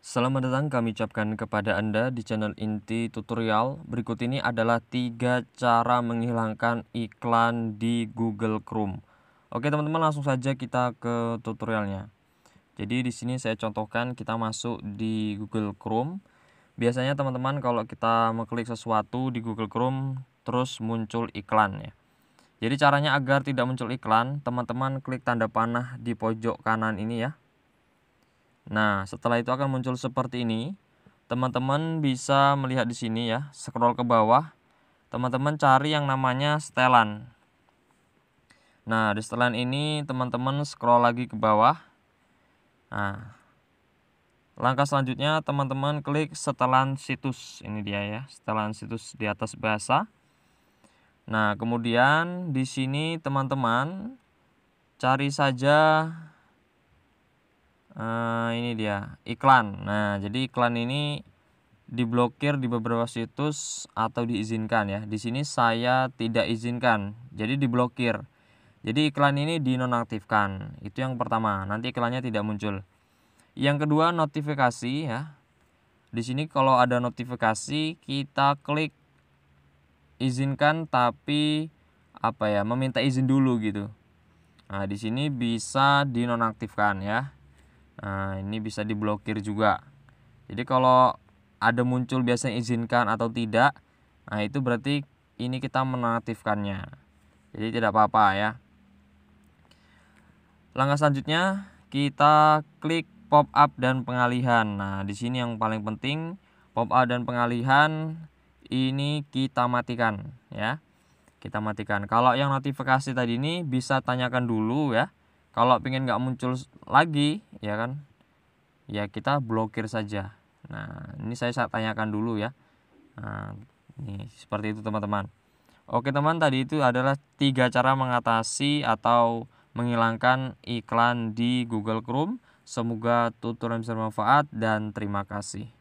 Selamat datang kami ucapkan kepada Anda di channel inti tutorial. Berikut ini adalah tiga cara menghilangkan iklan di Google Chrome. Oke teman-teman langsung saja kita ke tutorialnya. Jadi di sini saya contohkan kita masuk di Google Chrome. Biasanya teman-teman kalau kita mengklik sesuatu di Google Chrome terus muncul iklan ya. Jadi caranya agar tidak muncul iklan, teman-teman klik tanda panah di pojok kanan ini ya Nah, setelah itu akan muncul seperti ini. Teman-teman bisa melihat di sini ya, scroll ke bawah. Teman-teman cari yang namanya setelan. Nah, di setelan ini teman-teman scroll lagi ke bawah. Nah, langkah selanjutnya teman-teman klik setelan situs. Ini dia ya, setelan situs di atas bahasa. Nah, kemudian di sini teman-teman cari saja uh, ini dia iklan nah jadi iklan ini diblokir di beberapa situs atau diizinkan ya di sini saya tidak izinkan jadi diblokir jadi iklan ini dinonaktifkan itu yang pertama nanti iklannya tidak muncul yang kedua notifikasi ya di sini kalau ada notifikasi kita klik izinkan tapi apa ya meminta izin dulu gitu nah di sini bisa dinonaktifkan ya Nah, ini bisa diblokir juga. Jadi kalau ada muncul biasanya izinkan atau tidak, nah itu berarti ini kita menonaktifkannya. Jadi tidak apa-apa ya. Langkah selanjutnya kita klik pop up dan pengalihan. Nah, di sini yang paling penting pop up dan pengalihan ini kita matikan ya. Kita matikan. Kalau yang notifikasi tadi ini bisa tanyakan dulu ya kalau pingin nggak muncul lagi ya kan ya kita blokir saja nah ini saya tanyakan dulu ya nah, ini seperti itu teman-teman oke teman tadi itu adalah tiga cara mengatasi atau menghilangkan iklan di Google Chrome semoga tutorial bisa bermanfaat dan terima kasih